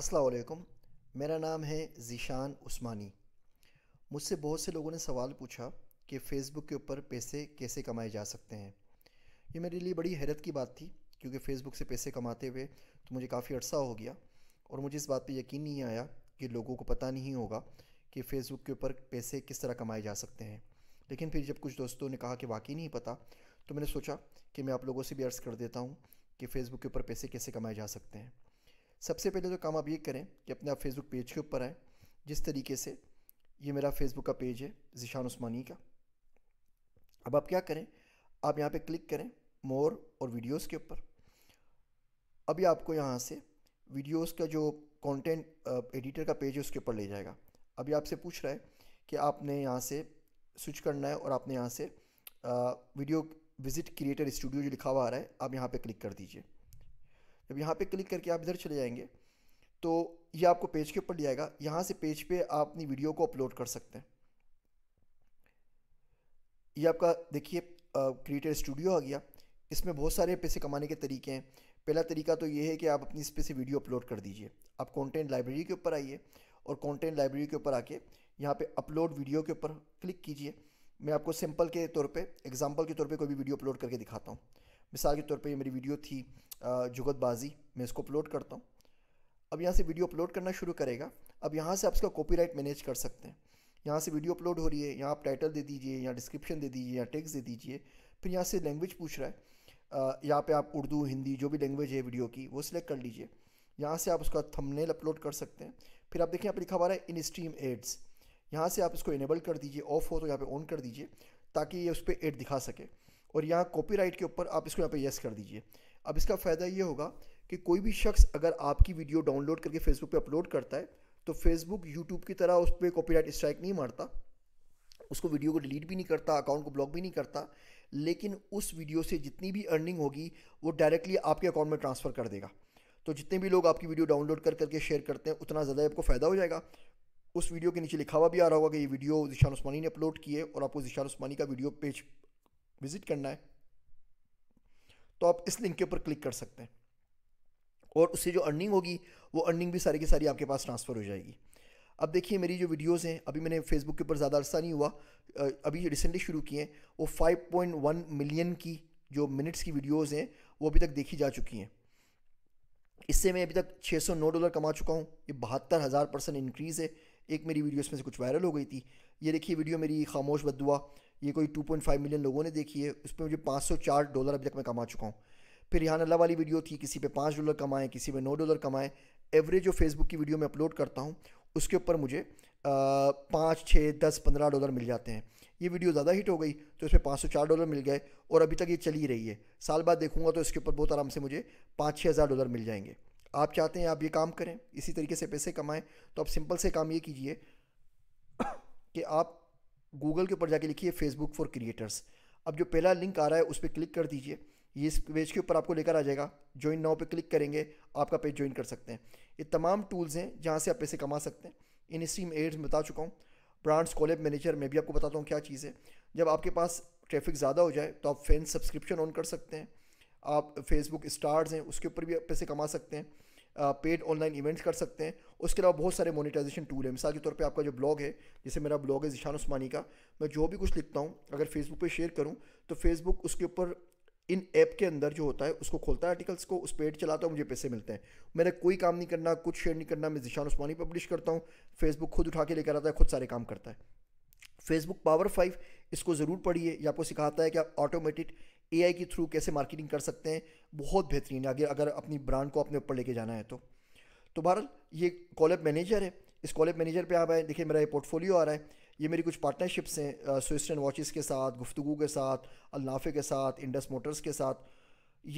असलकुम मेरा नाम है ज़ीशान उस्मानी मुझसे बहुत से लोगों ने सवाल पूछा कि फ़ेसबुक के ऊपर पैसे कैसे कमाए जा सकते हैं ये मेरे लिए बड़ी हैरत की बात थी क्योंकि फ़ेसबुक से पैसे कमाते हुए तो मुझे काफ़ी अर्सा हो गया और मुझे इस बात पे यकीन नहीं आया कि लोगों को पता नहीं होगा कि फ़ेसबुक के ऊपर पैसे किस तरह कमाए जा सकते हैं लेकिन फिर जब कुछ दोस्तों ने कहा कि वाकई नहीं पता तो मैंने सोचा कि मैं आप लोगों से भी अर्ज़ कर देता हूँ कि फ़ेसबुक के ऊपर पैसे कैसे कमाए जा सकते हैं सबसे पहले तो काम आप ये करें कि अपने आप फेसबुक पेज के ऊपर आएँ जिस तरीके से ये मेरा फेसबुक का पेज है जिशान उस्मानी का अब आप क्या करें आप यहाँ पे क्लिक करें मोर और वीडियोस के ऊपर अभी आपको यहाँ से वीडियोस का जो कंटेंट एडिटर का पेज है उसके ऊपर ले जाएगा अभी आपसे पूछ रहा है कि आपने यहाँ से स्विच करना है और आपने यहाँ से आ, वीडियो विजिट क्रिएटर स्टूडियो जो लिखा हुआ आ रहा है आप यहाँ पे क्लिक कर दीजिए जब यहाँ पे क्लिक करके आप इधर चले जाएंगे तो ये आपको पेज के ऊपर ले आएगा यहाँ से पेज पे आप अपनी वीडियो को अपलोड कर सकते हैं ये आपका देखिए क्रिएटर स्टूडियो आ गया इसमें बहुत सारे पैसे कमाने के तरीके हैं पहला तरीका तो ये है कि आप अपनी इस पर से वीडियो अपलोड कर दीजिए आप कंटेंट लाइब्रेरी के ऊपर आइए और कंटेंट लाइब्रेरी के ऊपर आके यहाँ पे अपलोड वीडियो के ऊपर क्लिक कीजिए मैं आपको सिंपल के तौर पे एग्जांपल के तौर पे कोई भी वीडियो अपलोड करके दिखाता हूँ मिसाल के तौर पर ये मेरी वीडियो थी जुगतबाजी मैं इसको अपलोड करता हूँ अब यहाँ से वीडियो अपलोड करना शुरू करेगा अब यहाँ से आप इसका कॉपीराइट मैनेज कर सकते हैं यहाँ से वीडियो अपलोड हो रही है यहाँ आप टाइटल दे दीजिए या डिस्क्रिप्शन दे दीजिए या टेक्स्ट दे दीजिए फिर यहाँ से लैंग्वेज पूछ रहा है यहाँ पे आप उर्दू हिंदी जो भी लैंग्वेज है वीडियो की वो सिलेक्ट कर लीजिए यहाँ से आप उसका थंबनेल अपलोड कर सकते हैं फिर आप देखिए यहाँ पर लिखा हुआ है इन स्ट्रीम एड्स यहाँ से आप इसको इनेबल कर दीजिए ऑफ हो तो यहाँ पर ऑन कर दीजिए ताकि ये उस पर एड दिखा सके और यहाँ कॉपीराइट के ऊपर आप इसको यहाँ पे यस कर दीजिए अब इसका फ़ायदा ये होगा कि कोई भी शख्स अगर आपकी वीडियो डाउनलोड करके फेसबुक पे अपलोड करता है तो फेसबुक यूट्यूब की तरह उस पर कॉपी स्ट्राइक नहीं मारता उसको वीडियो को डिलीट भी नहीं करता अकाउंट को ब्लॉक भी नहीं करता लेकिन उस वीडियो से जितनी भी अर्निंग होगी वो डायरेक्टली आपके अकाउंट में ट्रांसफ़र कर देगा तो जितने भी लोग आपकी वीडियो डाउनलोड कर करके शेयर करते हैं उतना ज़्यादा आपको फ़ायदा हो जाएगा उस वीडियो के नीचे लिखा हुआ भी आ रहा होगा कि ये वीडियो जिशान उस्मानी ने अपलोड की है और आपको जिशान उस्मानी का वीडियो पेज विजिट करना है तो आप इस लिंक के ऊपर क्लिक कर सकते हैं और उससे जो अर्निंग होगी वो अर्निंग भी सारी की सारी आपके पास ट्रांसफ़र हो जाएगी अब देखिए मेरी जो वीडियोस हैं अभी मैंने फेसबुक के ऊपर ज़्यादा अर्सा नहीं हुआ अभी रिसेंटली शुरू किए हैं वो 5.1 मिलियन की जो मिनट्स की वीडियोस हैं वो अभी तक देखी जा चुकी हैं इससे मैं अभी तक छः डॉलर कमा चुका हूँ ये बहत्तर हज़ार परसेंट इंक्रीज़ है एक मेरी वीडियो इसमें से कुछ वायरल हो गई थी ये देखिए वीडियो मेरी खामोश बदुआ ये कोई 2.5 मिलियन लोगों ने देखी है उस पर मुझे 504 डॉलर अभी तक मैं कमा चुका हूँ फिर यहाँ अल्लाह वाली वीडियो थी किसी पे पाँच डॉलर कमाएँ किसी पे नौ डॉलर कमाएँ एवरेज जो फेसबुक की वीडियो मैं अपलोड करता हूँ उसके ऊपर मुझे पाँच छः दस पंद्रह डॉलर मिल जाते हैं ये वीडियो ज़्यादा हिट हो गई तो इसमें पाँच सौ चार डॉलर मिल गए और अभी तक ये चली रही है साल बाद देखूँगा तो इसके ऊपर बहुत आराम से मुझे पाँच छः हज़ार डॉलर मिल जाएंगे आप चाहते हैं आप ये काम करें इसी तरीके से पैसे कमाएं तो आप सिंपल से काम ये कीजिए कि आप गूगल के ऊपर जाके लिखिए फेसबुक फॉर क्रिएटर्स अब जो पहला लिंक आ रहा है उस पर क्लिक कर दीजिए ये इस पेज के ऊपर आपको लेकर आ जाएगा ज्वाइन नाउ पे क्लिक करेंगे आपका पेज ज्वाइन कर सकते हैं ये तमाम टूल्स हैं जहाँ से आप पैसे कमा सकते हैं इन स्ट्रीम एड्स बता चुका हूँ ब्रांड्स कॉलेब मैनेजर मैं भी आपको बताता हूँ क्या चीज़ है जब आपके पास ट्रैफिक ज़्यादा हो जाए तो आप फैन सब्सक्रिप्शन ऑन कर सकते हैं आप फेसबुक स्टार्स हैं उसके ऊपर भी पैसे कमा सकते हैं पेड ऑनलाइन इवेंट्स कर सकते हैं उसके अलावा बहुत सारे मोनिटाइजेशन टूल हैं मिसाल के तौर पे आपका जो ब्लॉग है जैसे मेरा ब्लॉग है जिशान उस्मानी का मैं जो भी कुछ लिखता हूँ अगर फेसबुक पे शेयर करूँ तो फेसबुक उसके ऊपर इन ऐप के अंदर जो होता है उसको खोलता है आर्टिकल्स को उस पेड चलाता है मुझे पैसे मिलते हैं मैंने कोई काम नहीं करना कुछ शेयर नहीं करना मैं जिशान उस्मानी पब्लिश करता हूँ फेसबुक खुद उठा के लेकर आता है खुद सारे काम करता है फेसबुक पावर फाइव इसको ज़रूर पढ़िए या आपको सिखाता है कि आप ऑटोमेटिक आई के थ्रू कैसे मार्केटिंग कर सकते हैं बहुत बेहतरीन है अगर अगर अपनी ब्रांड को अपने ऊपर लेके जाना है तो तो बहरहाल ये कॉलेब मैनेजर है इस कॉलेब मैनेजर पे आप आए देखिए मेरा ये पोर्टफोलियो आ रहा है ये मेरी कुछ पार्टनरशिप्स हैं स्विस्टर्न वॉचेस के साथ गुफ्तगु के साथ अलनाफे के साथ इंडस मोटर्स के साथ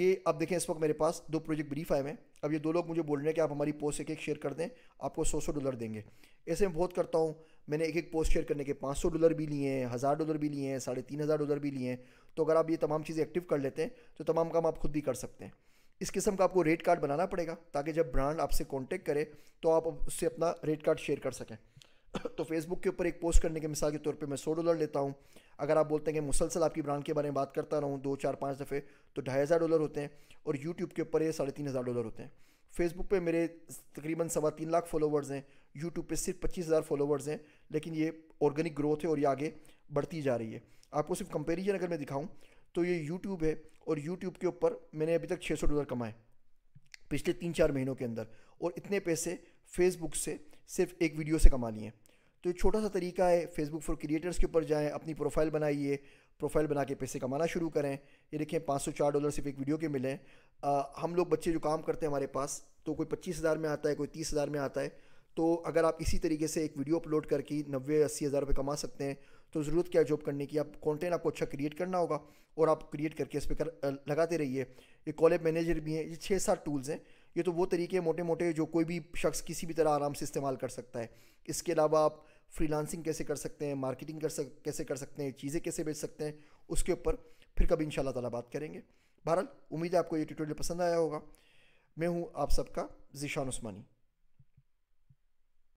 ये अब देखें इस वक्त मेरे पास दो प्रोजेक्ट ब्रीफ आए हैं अब ये दो लोग मुझे बोल रहे हैं कि आप हमारी पोस्ट एक एक शेयर कर दें आपको सौ सौ डॉलर देंगे ऐसे मैं बहुत करता हूँ मैंने एक एक पोस्ट शेयर करने के 500 डॉलर भी लिए हैं हज़ार डॉलर भी लिए हैं साढ़े तीन हज़ार डॉलर भी लिए हैं तो अगर आप ये तमाम चीज़ें एक्टिव कर लेते हैं तो तमाम काम आप खुद भी कर सकते हैं इस किस्म का आपको रेट कार्ड बनाना पड़ेगा ताकि जब ब्रांड आपसे कॉन्टेक्ट करे तो आप उससे अपना रेट कार्ड शेयर कर सकें तो फेसबुक के ऊपर एक पोस्ट करने के मिसाल के तौर पे मैं सौ डॉलर लेता हूँ अगर आप बोलते हैं कि मुसलसल आपकी ब्रांड के बारे में बात करता रहूँ दो चार पाँच दफ़े तो ढाई हज़ार डॉलर होते हैं और यूट्यूब के ऊपर ये साढ़े तीन हज़ार डॉलर होते हैं फेसबुक पे मेरे तकरीबन सवा तीन लाख फॉलोवर्स हैं यूट्यूब पे सिर्फ पच्चीस हज़ार फॉलोवर्स हैं लेकिन ये ऑर्गेनिक ग्रोथ है और ये आगे बढ़ती जा रही है आपको सिर्फ कंपेरिजन अगर मैं दिखाऊँ तो ये यूट्यूब है और यूट्यूब के ऊपर मैंने अभी तक छः सौ डॉलर कमाए पिछले तीन चार महीनों के अंदर और इतने पैसे फेसबुक से सिर्फ एक वीडियो से कमा लिए हैं तो ये छोटा सा तरीका है फेसबुक फॉर क्रिएटर्स के ऊपर जाएँ अपनी प्रोफाइल बनाइए प्रोफाइल बना के पैसे कमाना शुरू करें ये देखें पाँच सौ चार डॉलर सिर्फ एक वीडियो के मिले आ, हम लोग बच्चे जो काम करते हैं हमारे पास तो कोई पच्चीस हज़ार में आता है कोई तीस हज़ार में आता है तो अगर आप इसी तरीके से एक वीडियो अपलोड करके नब्बे अस्सी हज़ार रुपये कमा सकते हैं तो ज़रूरत क्या है जॉब करने की आप कंटेंट आपको अच्छा क्रिएट करना होगा और आप क्रिएट करके इस पर कर, लगाते रहिए ये कॉलेज मैनेजर भी हैं ये छः सात टूल्स हैं ये तो वो तरीके मोटे मोटे जो कोई भी शख्स किसी भी तरह आराम से इस्तेमाल कर सकता है इसके अलावा आप फ्रीलांसिंग कैसे कर सकते हैं मार्केटिंग कर सक कैसे कर सकते हैं चीज़ें कैसे बेच सकते हैं उसके ऊपर फिर कभी इन ताला बात करेंगे बहरहाल उम्मीद है आपको ये ट्यूटोरियल पसंद आया होगा मैं हूँ आप सबका जीशान उस्मानी